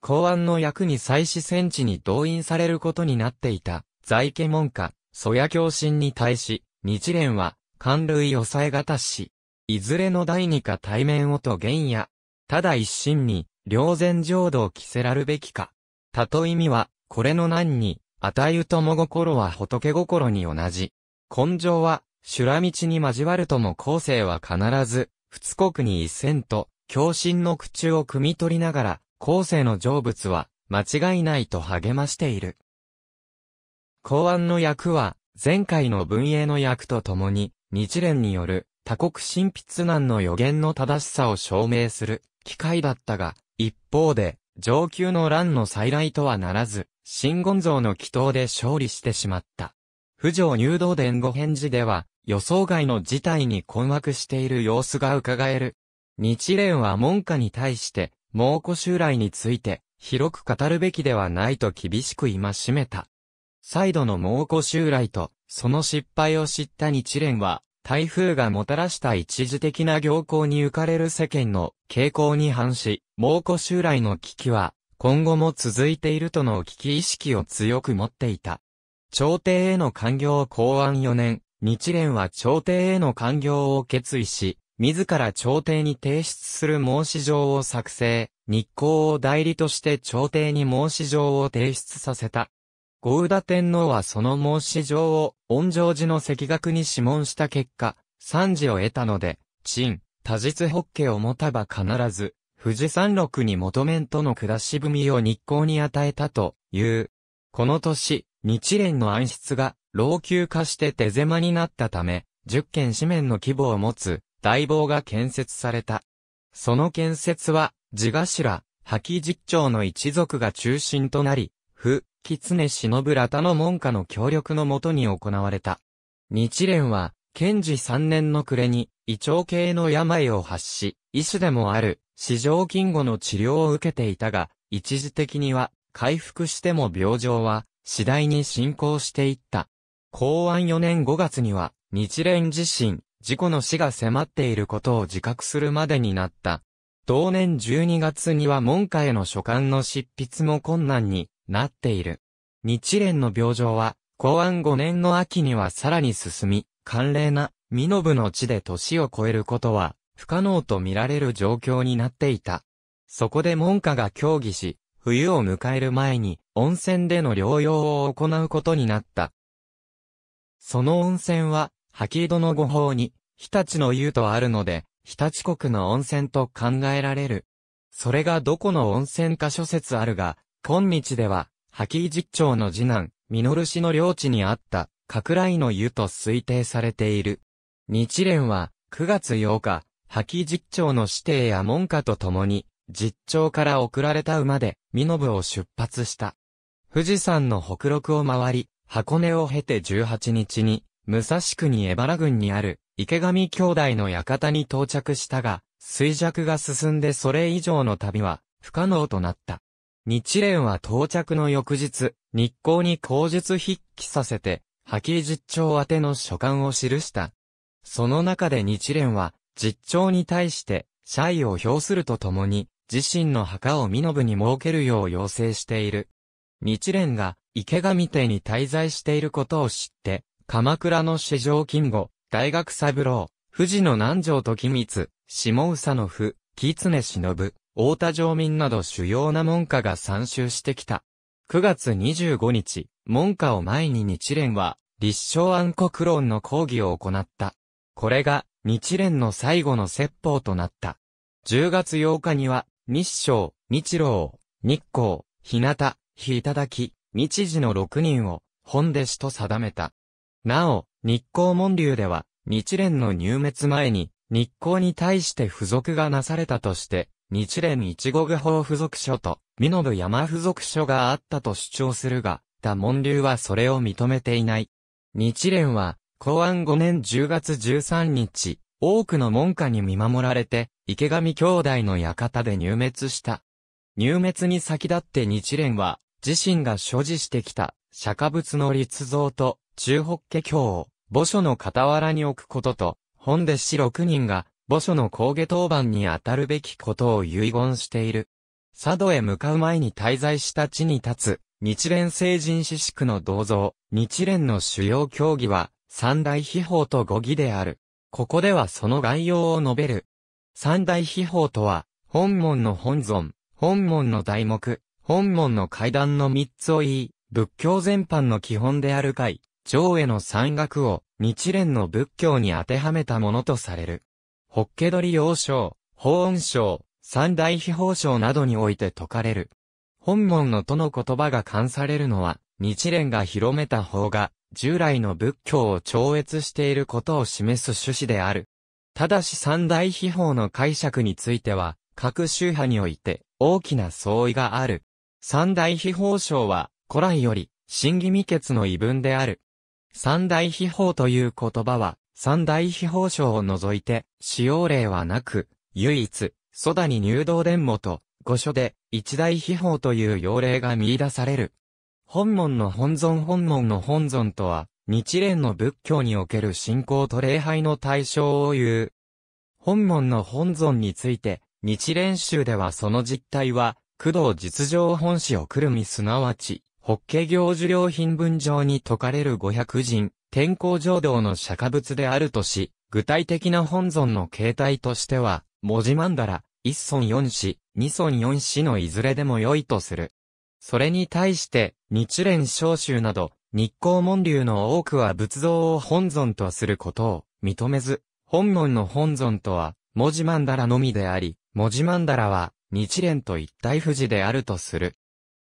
公安の役に祭祀戦地に動員されることになっていた、在家門下、蘇谷教神に対し、日蓮は、寒類抑えたし、いずれの第二か対面をと原や、ただ一心に、良然浄土を着せらるべきか。たと意味は、これの難に、あたゆとも心は仏心に同じ。根性は、修羅道に交わるとも後世は必ず、仏国に一線と、共心の口を汲み取りながら、後世の成仏は、間違いないと励ましている。公安の役は、前回の文英の役と共に、日蓮による他国神筆難の予言の正しさを証明する機会だったが、一方で、上級の乱の再来とはならず、新言像の祈祷で勝利してしまった。不条入道伝語返事では、予想外の事態に困惑している様子が伺える。日蓮は門下に対して、蒙古襲来について、広く語るべきではないと厳しく戒めた。再度の蒙古襲来と、その失敗を知った日蓮は、台風がもたらした一時的な行幸に浮かれる世間の傾向に反し、猛虎襲来の危機は、今後も続いているとの危機意識を強く持っていた。朝廷への官業公安4年、日蓮は朝廷への官業を決意し、自ら朝廷に提出する申し状を作成、日光を代理として朝廷に申し状を提出させた。豪田天皇はその申し状を、恩城寺の赤学に諮問した結果、賛辞を得たので、陳、多実北家を持たば必ず、富士山麓に求めんとの下しみを日光に与えたという。この年、日蓮の暗室が老朽化して手狭になったため、十件軒紙面の規模を持つ大坊が建設された。その建設は、地頭、覇気実長の一族が中心となり、不、狐忍ぶらたの門下の協力のもとに行われた。日蓮は、賢治3年の暮れに、胃腸系の病を発し、医師でもある、四条禁語の治療を受けていたが、一時的には、回復しても病状は、次第に進行していった。公安4年5月には、日蓮自身、事故の死が迫っていることを自覚するまでになった。同年12月には門下への書簡の執筆も困難になっている。日蓮の病状は、公安5年の秋にはさらに進み、寒冷な、身延の地で年を超えることは、不可能と見られる状況になっていた。そこで門下が協議し、冬を迎える前に、温泉での療養を行うことになった。その温泉は、吐き戸の御法に、日立の湯とあるので、日立国の温泉と考えられる。それがどこの温泉か諸説あるが、今日では、キ井実長の次男、実氏の領地にあった、格来の湯と推定されている。日蓮は、9月8日、キ井実長の指定や門下と共に、実長から送られた馬で、身延を出発した。富士山の北陸を回り、箱根を経て18日に、武蔵国江原郡にある、池上兄弟の館に到着したが、衰弱が進んでそれ以上の旅は、不可能となった。日蓮は到着の翌日、日光に口述筆記させて、波形実長宛ての書簡を記した。その中で日蓮は、実長に対して、謝意を表するとともに、自身の墓を身延に設けるよう要請している。日蓮が、池上邸に滞在していることを知って、鎌倉の史上金吾、大学三郎、富士の南条時光、下宇佐の府、狐忍。大田城民など主要な門下が参集してきた。9月25日、門下を前に日蓮は、立正暗国論の講義を行った。これが、日蓮の最後の説法となった。10月8日には、日正、日朗、日光、日向、日き、日時の6人を、本弟子と定めた。なお、日光門流では、日蓮の入滅前に、日光に対して付属がなされたとして、日蓮一国法付属書と、美濃山付属書があったと主張するが、他門流はそれを認めていない。日蓮は、公安5年10月13日、多くの門下に見守られて、池上兄弟の館で入滅した。入滅に先立って日蓮は、自身が所持してきた、釈迦仏の立像と、中北家教を、墓所の傍らに置くことと、本弟子6人が、墓所の工芸当番に当たるべきことを遺言している。佐渡へ向かう前に滞在した地に立つ、日蓮聖人志士の銅像、日蓮の主要教義は、三大秘宝と語義である。ここではその概要を述べる。三大秘宝とは、本門の本尊、本門の題目、本門の階段の三つを言い、仏教全般の基本である会、上への山岳を、日蓮の仏教に当てはめたものとされる。ホッケ鳥王将、法音将、三大秘宝将などにおいて説かれる。本門のとの言葉が冠されるのは、日蓮が広めた方が、従来の仏教を超越していることを示す趣旨である。ただし三大秘宝の解釈については、各宗派において大きな相違がある。三大秘宝将は、古来より、真偽未決の異文である。三大秘宝という言葉は、三大秘宝章を除いて、使用例はなく、唯一、蘇ダに入道伝母と、御所で、一大秘宝という用例が見出される。本門の本尊本門の本尊とは、日蓮の仏教における信仰と礼拝の対象を言う。本門の本尊について、日蓮宗ではその実態は、工藤実情本史をくるみすなわち、法華行受領品文上に説かれる五百人、天候上道の釈迦仏であるとし、具体的な本尊の形態としては、文字曼荼羅、一尊四子、二尊四子のいずれでも良いとする。それに対して、日蓮召宗など、日光門流の多くは仏像を本尊とすることを認めず、本門の本尊とは、文字曼荼羅のみであり、文字曼荼羅は、日蓮と一体富士であるとする。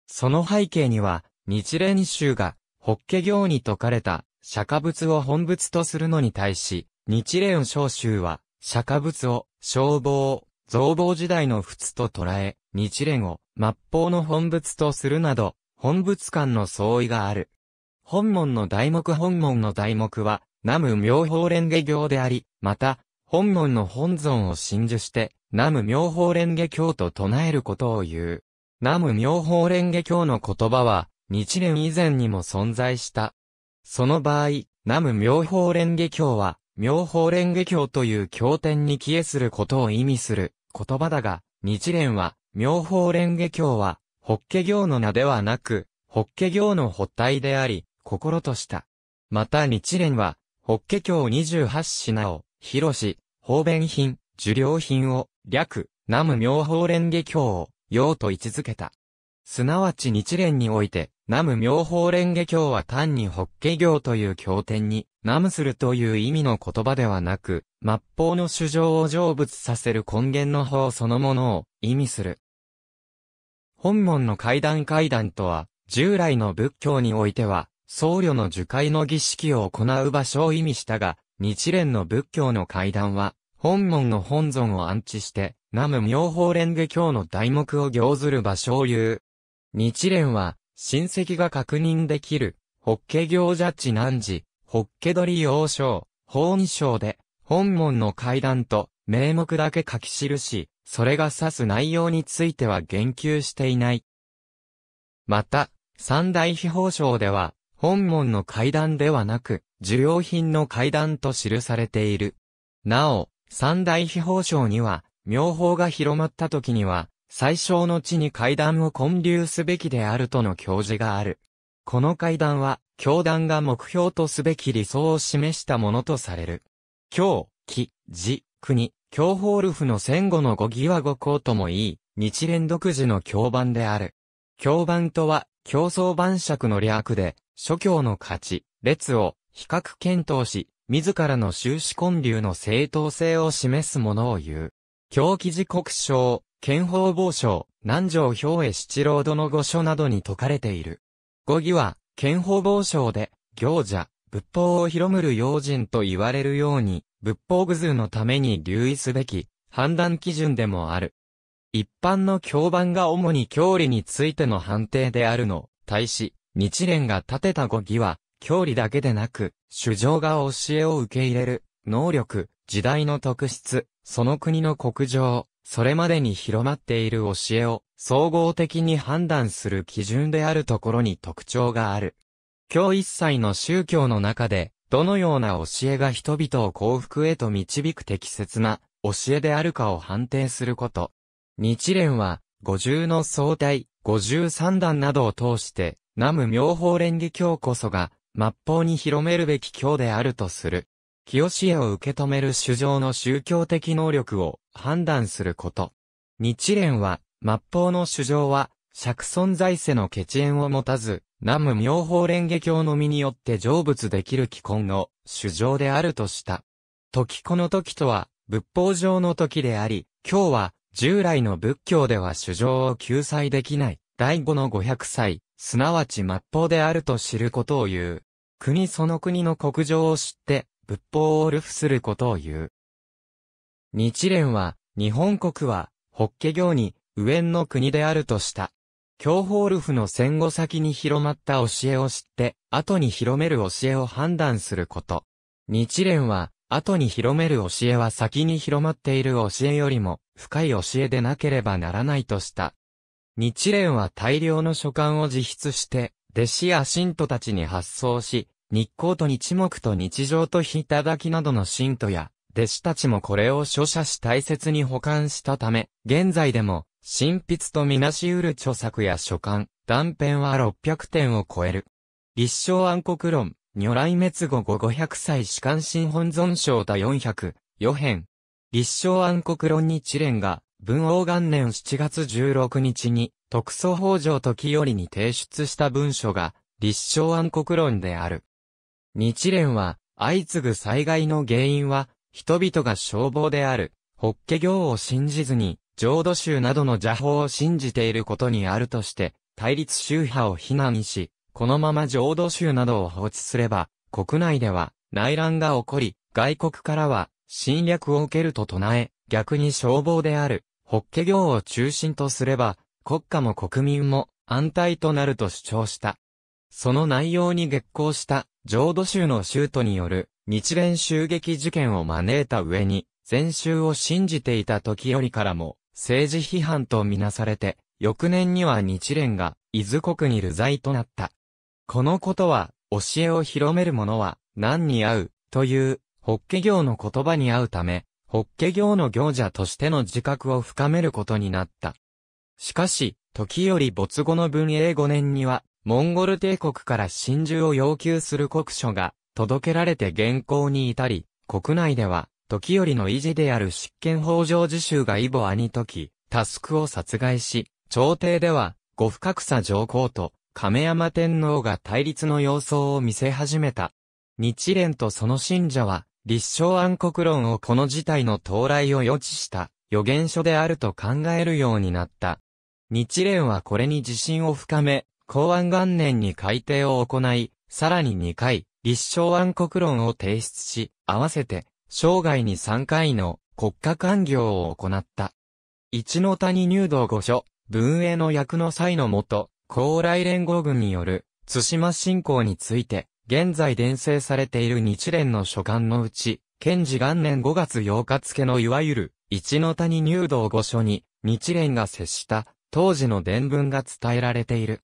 その背景には、日蓮宗が、法華経に説かれた、釈迦仏を本仏とするのに対し、日蓮召集は、釈迦仏を、消防、造防時代の仏と捉え、日蓮を、末法の本仏とするなど、本仏間の相違がある。本門の題目本門の題目は、南無妙法蓮華経であり、また、本門の本尊を真珠して、南無妙法蓮華経と唱えることを言う。南無妙法蓮華経の言葉は、日蓮以前にも存在したその場合、南無妙法蓮華経は、妙法蓮華経という経典に帰依することを意味する言葉だが、日蓮は、妙法蓮華経は、法華経の名ではなく、法華経の発体であり、心とした。また日蓮は、法華経28品を、広し、方便品、受領品を、略、南無妙法蓮華経を、用と位置づけた。すなわち日蓮において、南無妙法蓮華経は単に法華経という経典に、南無するという意味の言葉ではなく、末法の主情を成仏させる根源の法そのものを意味する。本門の階段階段とは、従来の仏教においては、僧侶の受戒の儀式を行う場所を意味したが、日蓮の仏教の階段は、本門の本尊を安置して、南無妙法蓮華経の題目を行ずる場所を言う。日蓮は、親戚が確認できる、ホッケ行者地南寺、ホッケ鳥王将、法二章で、本門の階段と、名目だけ書き記し、それが指す内容については言及していない。また、三大秘宝章では、本門の階段ではなく、受領品の階段と記されている。なお、三大秘宝章には、妙法が広まった時には、最小の地に階段を建立すべきであるとの教示がある。この階段は、教団が目標とすべき理想を示したものとされる。教、木、字、国、教法ルフの戦後の語義は語行ともいい、日蓮独自の教版である。教版とは、競争晩酌の略で、諸教の価値、列を、比較検討し、自らの修士混流の正当性を示すものを言う。狂気時国章、剣法傍章、南条兵衛七郎殿御所などに説かれている。語義は、剣法傍章で、行者、仏法を広むる用心と言われるように、仏法具図のために留意すべき、判断基準でもある。一般の教版が主に教理についての判定であるの、対し、日蓮が立てた語義は、教理だけでなく、主張が教えを受け入れる、能力、時代の特質、その国の国情、それまでに広まっている教えを総合的に判断する基準であるところに特徴がある。今日一切の宗教の中で、どのような教えが人々を幸福へと導く適切な教えであるかを判定すること。日蓮は、五重の総体、五十三段などを通して、南無妙法蓮華経こそが、末法に広めるべき経であるとする。清しを受け止める主情の宗教的能力を判断すること。日蓮は、末法の主情は、釈存在世の血縁を持たず、南無妙法蓮華経の身によって成仏できる既婚の主情であるとした。時この時とは、仏法上の時であり、今日は、従来の仏教では主情を救済できない、第五の五百歳、すなわち末法であると知ることを言う。国その国の国情を知って、仏法を流布することを言う。日蓮は、日本国は、法華経に、右縁の国であるとした。教法ルフの戦後先に広まった教えを知って、後に広める教えを判断すること。日蓮は、後に広める教えは先に広まっている教えよりも、深い教えでなければならないとした。日蓮は大量の書簡を自筆して、弟子や信徒たちに発送し、日光と日木と日常と日頂きなどの信徒や、弟子たちもこれを書写し大切に保管したため、現在でも、新筆とみなし得る著作や書簡、断片は600点を超える。立正暗黒論、如来滅後後500歳士官新本尊章多400、予編。立正暗黒論に知連が、文王元年7月16日に、特措法上時よりに提出した文書が、立正暗黒論である。日蓮は、相次ぐ災害の原因は、人々が消防である、法華経を信じずに、浄土宗などの邪法を信じていることにあるとして、対立宗派を非難し、このまま浄土宗などを放置すれば、国内では内乱が起こり、外国からは侵略を受けると唱え、逆に消防である、法華経を中心とすれば、国家も国民も安泰となると主張した。その内容に激行した浄土宗の宗徒による日蓮襲撃事件を招いた上に、禅宗を信じていた時よりからも、政治批判とみなされて、翌年には日蓮が、伊豆国に流罪となった。このことは、教えを広める者は、何に合う、という、法華行の言葉に合うため、法華行の行者としての自覚を深めることになった。しかし、時より没後の文英5年には、モンゴル帝国から真珠を要求する国書が届けられて現行に至り、国内では、時よりの維持である執権法上自習がイボアにき、タスクを殺害し、朝廷では、五深草上皇と亀山天皇が対立の様相を見せ始めた。日蓮とその信者は、立正暗黒論をこの事態の到来を予知した予言書であると考えるようになった。日蓮はこれに自信を深め、公安元年に改定を行い、さらに2回、立証案国論を提出し、合わせて、生涯に3回の国家官業を行った。一の谷入道御所、文営の役の際のもと、高麗連合軍による、津島侵攻について、現在伝承されている日蓮の書簡のうち、賢治元年5月8日付のいわゆる、一の谷入道御所に、日蓮が接した、当時の伝聞が伝えられている。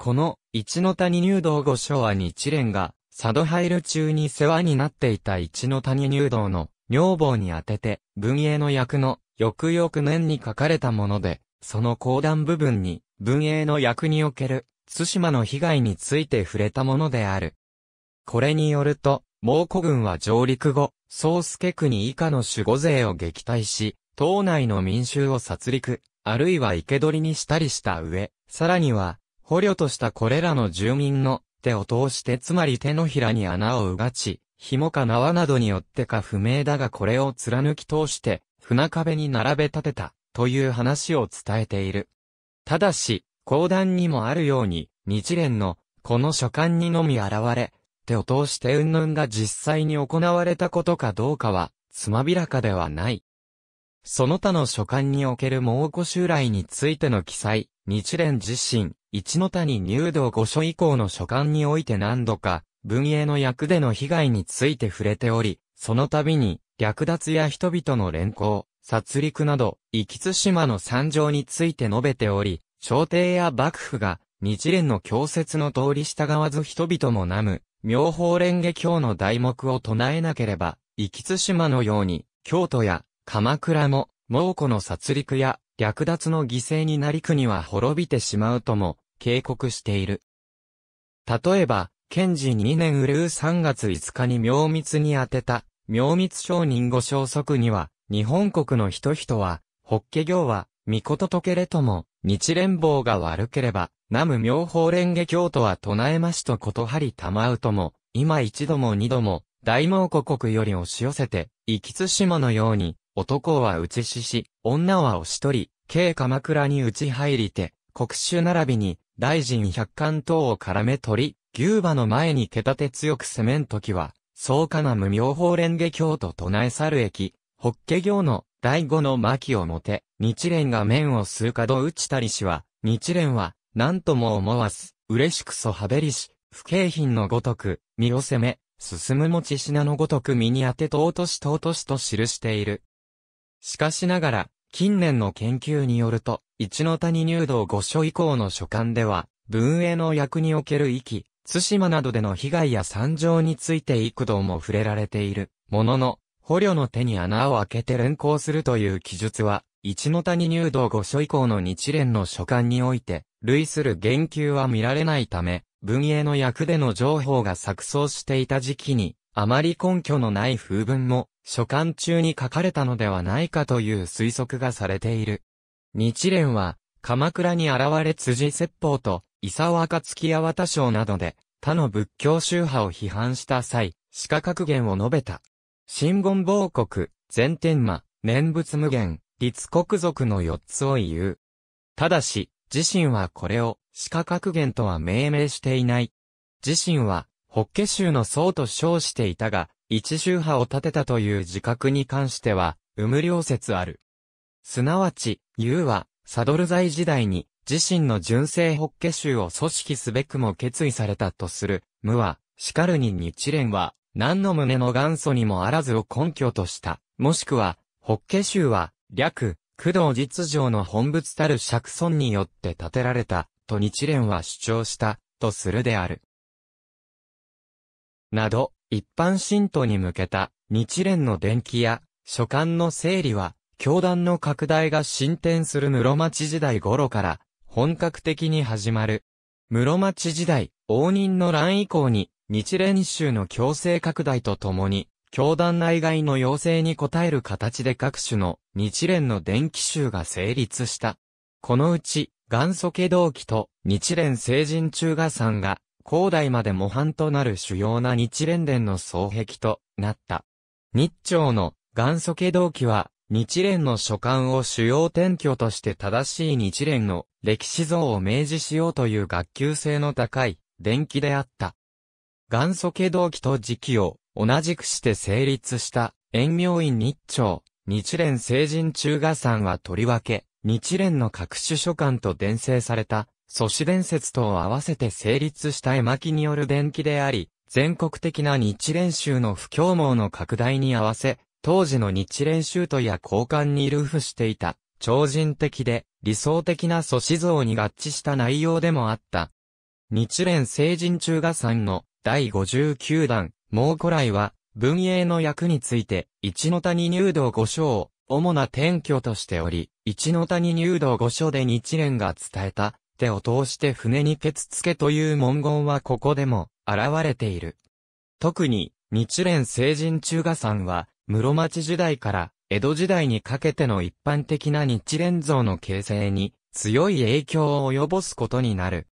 この、一の谷入道後昭和日蓮が、佐渡入る中に世話になっていた一の谷入道の女房に宛てて、文英の役の翌々年に書かれたもので、その後段部分に、文英の役における、津島の被害について触れたものである。これによると、猛古軍は上陸後、宗介国以下の守護勢を撃退し、島内の民衆を殺戮、あるいは生け捕りにしたりした上、さらには、捕虜としたこれらの住民の手を通してつまり手のひらに穴をうがち、紐か縄などによってか不明だがこれを貫き通して船壁に並べ立てたという話を伝えている。ただし、講談にもあるように日蓮のこの書簡にのみ現れ、手を通して云々が実際に行われたことかどうかはつまびらかではない。その他の書簡における蒙古襲来についての記載、日蓮自身、一の谷入道御所以降の書簡において何度か、文英の役での被害について触れており、その度に、略奪や人々の連行、殺戮など、行き津島の惨状について述べており、朝廷や幕府が、日蓮の教説の通り従わず人々もなむ、妙法蓮華経の題目を唱えなければ、行き津島のように、京都や鎌倉も、猛虎の殺戮や略奪の犠牲になり国は滅びてしまうとも、警告している。例えば、賢治2年うるう3月5日に妙密に宛てた、妙密商人ご消息には、日本国の人々は、法華行は、御事とけれとも、日連邦が悪ければ、南無妙法蓮華経とは唱えましとことはりたまうとも、今一度も二度も、大蒙古国より押し寄せて、生き津島のように、男は打ち死し、女は押し取り、軽鎌倉に打ち入りて、国主並びに、大臣百貫等を絡め取り、牛馬の前に桁立て強く攻めんときは、壮うな無妙法蓮華経と唱え去る駅、法華行の第五の巻をもて、日蓮が面を数か度打ちたりしは、日蓮は、何とも思わず、嬉しくそはべりし、不景品のごとく、身を攻め、進む持ち品のごとく身に当てとうとしとうとしと記している。しかしながら、近年の研究によると、一の谷入道御所以降の書簡では、文英の役における域、津島などでの被害や惨状について幾度も触れられている、ものの、捕虜の手に穴を開けて連行するという記述は、一の谷入道御所以降の日蓮の書簡において、類する言及は見られないため、文英の役での情報が錯綜していた時期に、あまり根拠のない風文も書簡中に書かれたのではないかという推測がされている。日蓮は、鎌倉に現れ辻説法と、伊沢暁八幡省などで、他の仏教宗派を批判した際、鹿格言を述べた。新言亡国、全天魔、念仏無限、立国族の四つを言う。ただし、自身はこれを、鹿格言とは命名していない。自身は、法華宗の僧と称していたが、一周波を立てたという自覚に関しては、有無両説ある。すなわち、ユーは、サドル在時代に、自身の純正ホッケ州を組織すべくも決意されたとする、無は、しかるに日蓮は、何の胸の元祖にもあらずを根拠とした、もしくは、ホッケ州は、略、工藤実情の本物たる釈尊によって建てられた、と日蓮は主張した、とするである。など、一般信徒に向けた日蓮の伝記や書簡の整理は、教団の拡大が進展する室町時代頃から本格的に始まる。室町時代、応仁の乱以降に日蓮宗の強制拡大とともに、教団内外の要請に応える形で各種の日蓮の伝記集が成立した。このうち、元祖家同期と日蓮聖人中賀さんが高台まで模範となる主要な日蓮殿の双壁となった。日朝の元祖家同期は、日蓮の書簡を主要転居として正しい日蓮の歴史像を明示しようという学級性の高い伝記であった。元祖家同期と時期を同じくして成立した延明院日朝、日蓮成人中賀山はとりわけ、日蓮の各種書簡と伝承された祖師伝説と合わせて成立した絵巻による伝記であり、全国的な日蓮宗の不協網の拡大に合わせ、当時の日蓮宗徒や交換にルフしていた、超人的で理想的な祖師像に合致した内容でもあった。日蓮聖人中賀さんの第59弾、猛古来は、文英の役について、一の谷入道五章を主な転居としており、一の谷入道五章で日蓮が伝えた、手を通して船にケツつけという文言はここでも現れている。特に日蓮聖人中賀さんは室町時代から江戸時代にかけての一般的な日蓮像の形成に強い影響を及ぼすことになる。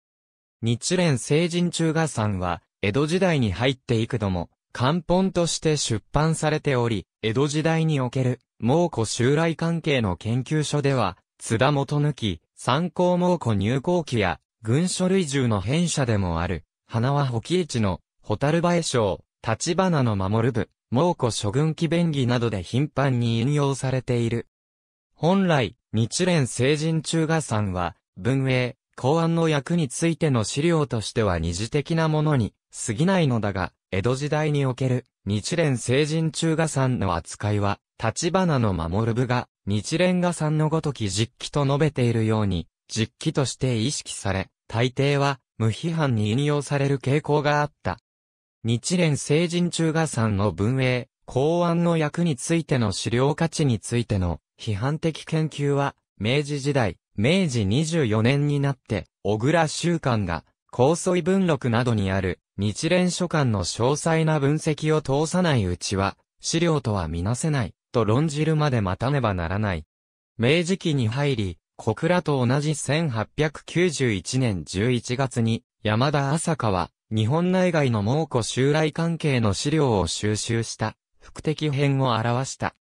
日蓮聖人中賀さんは江戸時代に入っていくども漢本として出版されており、江戸時代における、蒙古襲来関係の研究所では、津田元抜き、参考猛虎入校記や、軍書類獣の編者でもある、花輪保木市の、蛍映賞、立花の守る部、猛虎諸軍記弁義などで頻繁に引用されている。本来、日蓮成人中賀さんは、文英、公安の役についての資料としては二次的なものに過ぎないのだが、江戸時代における日蓮成人中賀さんの扱いは、立花の守る部が、日蓮画さんのごとき実記と述べているように、実記として意識され、大抵は、無批判に引用される傾向があった。日蓮聖人中画さんの文英、公安の役についての資料価値についての批判的研究は、明治時代、明治24年になって、小倉週刊が、高素文録などにある、日蓮書簡の詳細な分析を通さないうちは、資料とはみなせない、と論じるまで待たねばならない。明治期に入り、小倉と同じ1891年11月に、山田朝香は、日本内外の蒙古襲来関係の資料を収集した、副敵編を表した。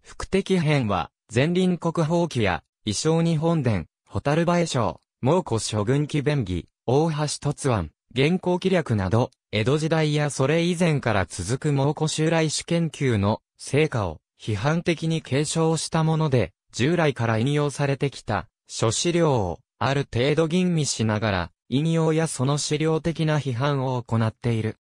副敵編は、前輪国宝記や、衣装日本伝、蛍映賞、蒙古諸軍記弁義、大橋突案、現行記略など、江戸時代やそれ以前から続く蒙古襲来史研究の成果を批判的に継承したもので、従来から引用されてきた、諸資料を、ある程度吟味しながら、引用やその資料的な批判を行っている。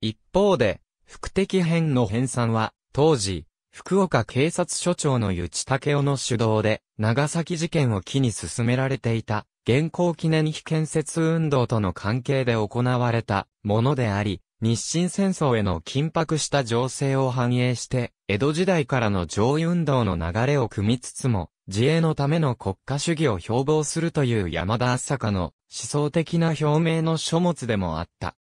一方で、副的編の編纂は、当時、福岡警察署長の内武雄の主導で、長崎事件を機に進められていた、現行記念碑建設運動との関係で行われたものであり、日清戦争への緊迫した情勢を反映して、江戸時代からの上位運動の流れを組みつつも、自衛のための国家主義を標榜するという山田朝香の思想的な表明の書物でもあった。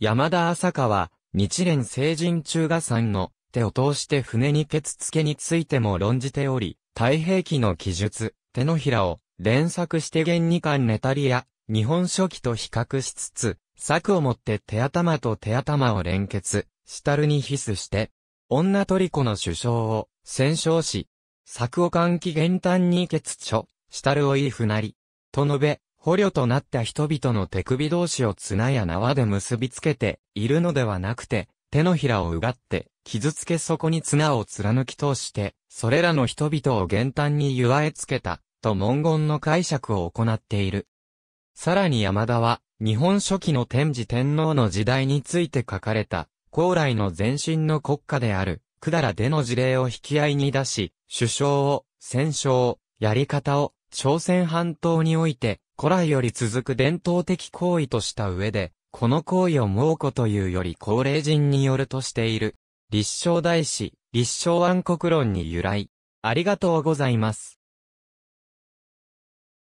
山田朝香は、日蓮聖人中賀さんの手を通して船にケツ付けについても論じており、太平記の記述、手のひらを連作して原二巻ネタリア、日本書紀と比較しつつ、策をもって手頭と手頭を連結、下るに必須して、女トリコの首相を、戦勝し、策を換気元旦に決著、下るをいいふなり、と述べ、捕虜となった人々の手首同士を綱や縄で結びつけているのではなくて、手のひらをうがって、傷つけそこに綱を貫き通して、それらの人々を元旦に祝えつけた、と文言の解釈を行っている。さらに山田は、日本初期の天智天皇の時代について書かれた、高麗の前身の国家である、百済での事例を引き合いに出し、首相を、戦勝を、やり方を、朝鮮半島において、古来より続く伝統的行為とした上で、この行為を猛虎というより高齢人によるとしている、立正大師、立正安国論に由来。ありがとうございます。